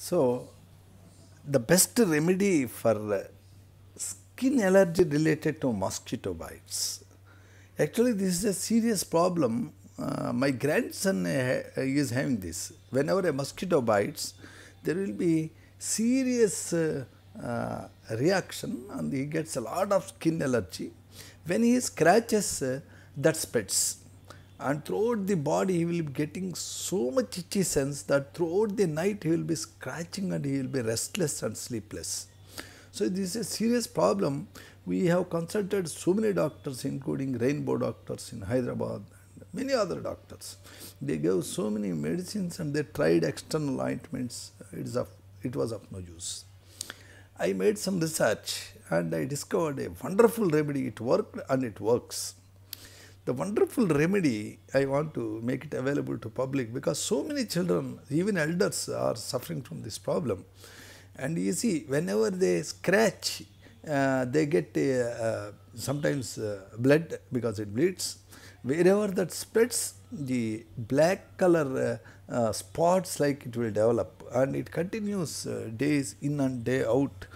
So, the best remedy for skin allergy related to mosquito bites. Actually, this is a serious problem. Uh, my grandson uh, uh, is having this. Whenever a mosquito bites, there will be serious reaction and he gets a lot of skin allergy. When he scratches, that spreads and throughout the body he will be getting so much itchy sense that throughout the night he will be scratching and he will be restless and sleepless. So this is a serious problem. We have consulted so many doctors including rainbow doctors in Hyderabad and many other doctors. They gave so many medicines and they tried external ointments. It, is of, it was of no use. I made some research and I discovered a wonderful remedy. It worked and it works the wonderful remedy I want to make it available to public because so many children, even elders, are suffering from this problem. And you see, whenever they scratch, uh, they get uh, sometimes uh, blood because it bleeds. Wherever that spreads, the black color uh, uh, spots like it will develop and it continues uh, days in and day out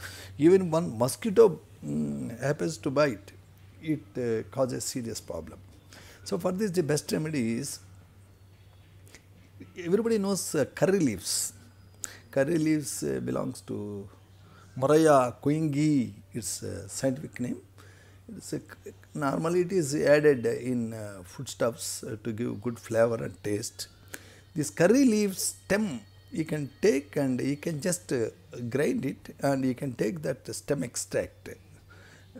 even one mosquito mm, happens to bite it uh, causes serious problem so for this the best remedy is, everybody knows uh, curry leaves. Curry leaves uh, belongs to Moraya Kuingi, its uh, scientific name. It's a, normally it is added in uh, foodstuffs uh, to give good flavor and taste. This curry leaf stem you can take and you can just uh, grind it and you can take that stem extract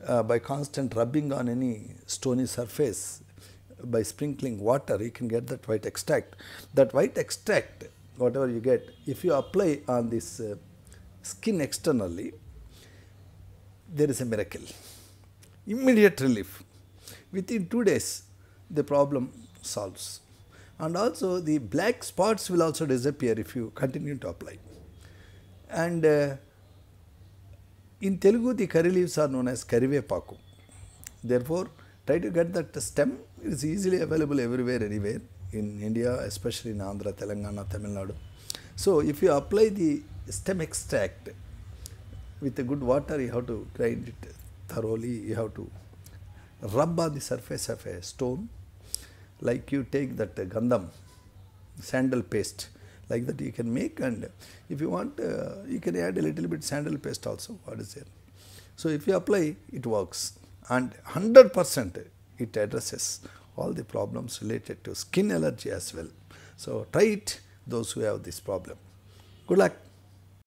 uh, by constant rubbing on any stony surface by sprinkling water, you can get that white extract. That white extract, whatever you get, if you apply on this uh, skin externally, there is a miracle. Immediate relief. Within two days, the problem solves. And also, the black spots will also disappear if you continue to apply. And uh, in Telugu, the curry leaves are known as karivepaku. Therefore, Try to get that stem. It is easily available everywhere, anywhere in India, especially in Andhra, Telangana, Tamil Nadu. So if you apply the stem extract with a good water, you have to grind it thoroughly. You have to rub on the surface of a stone, like you take that gandam, sandal paste, like that you can make. And if you want, uh, you can add a little bit sandal paste also. What is there? So if you apply, it works and 100 percent it addresses all the problems related to skin allergy as well. So, try it those who have this problem. Good luck.